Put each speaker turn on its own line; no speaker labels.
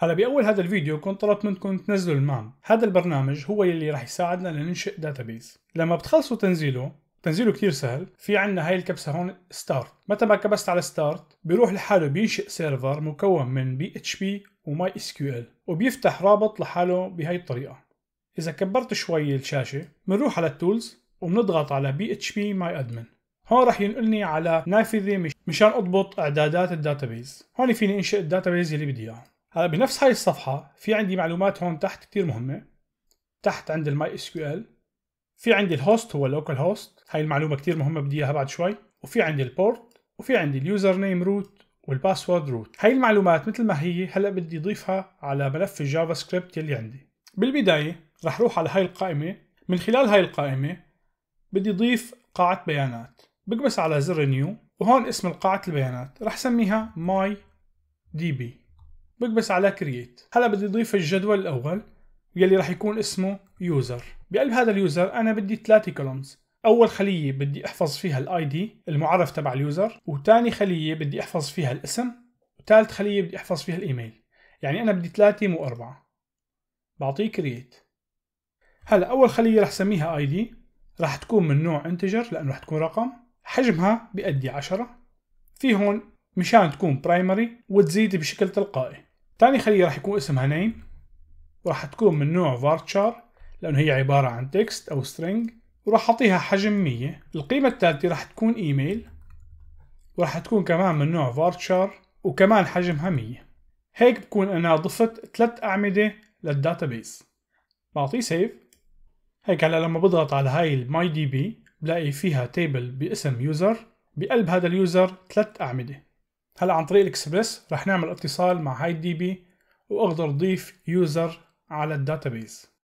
هلا باول هذا الفيديو كنت طلبت منكم تنزلوا المام هذا البرنامج هو اللي رح يساعدنا لننشئ داتابيز لما بتخلصوا تنزيله تنزيله كتير سهل في عندنا هاي الكبسه هون ستارت متى ما كبست على ستارت بيروح لحاله بينشئ سيرفر مكون من بي اتش بي وماي اس كيو ال وبيفتح رابط لحاله بهاي الطريقه اذا كبرت شوي الشاشه بنروح على التولز وبنضغط على بي اتش بي ماي ادمن هون راح ينقلني على نافذه مشان اضبط اعدادات الداتابيز هون فيني انشئ الداتابيز اللي بدي اياه هلا بنفس هاي الصفحة في عندي معلومات هون تحت كتير مهمة تحت عند الماي اس كيو ال في عندي الهوست هو اللوكال هوست هاي المعلومة كتير مهمة بدي اياها بعد شوي وفي عندي البورت وفي عندي اليوزر نيم روت والباسورد روت هاي المعلومات مثل ما هي هلا بدي اضيفها على ملف الجافا سكريبت يلي عندي بالبداية رح روح على هاي القائمة من خلال هاي القائمة بدي اضيف قاعة بيانات بكبس على زر نيو وهون اسم القاعة البيانات رح سميها ماي دي بي بكبس على كرييت هلا بدي اضيف الجدول الاول يلي راح يكون اسمه يوزر بقلب هذا اليوزر انا بدي ثلاثه كولومز اول خليه بدي احفظ فيها الاي دي المعرف تبع اليوزر وثاني خليه بدي احفظ فيها الاسم وثالث خليه بدي احفظ فيها الايميل يعني انا بدي ثلاثه مو اربعه بعطيه كرييت هلا اول خليه راح سميها اي دي راح تكون من نوع انتجر لانه راح تكون رقم حجمها بيأدي 10 في هون مشان تكون برايمري وتزيد بشكل تلقائي ثاني خلية راح يكون اسمها نيم وراح تكون من نوع varchar لأنه هي عبارة عن تكست أو string وراح أعطيها حجم 100 القيمة الثالثة راح تكون ايميل وراح تكون كمان من نوع varchar وكمان حجمها 100 هيك بكون أنا ضفت ثلاث أعمدة للداتابيس بعطيه سيف هيك هلا لما بضغط على هاي الماي دي بي بلاقي فيها تيبل باسم يوزر بقلب هذا اليوزر ثلاث أعمدة هلا عن طريق الاكسبرس رح نعمل اتصال مع هاي الدي بي واقدر اضيف يوزر على الداتابيز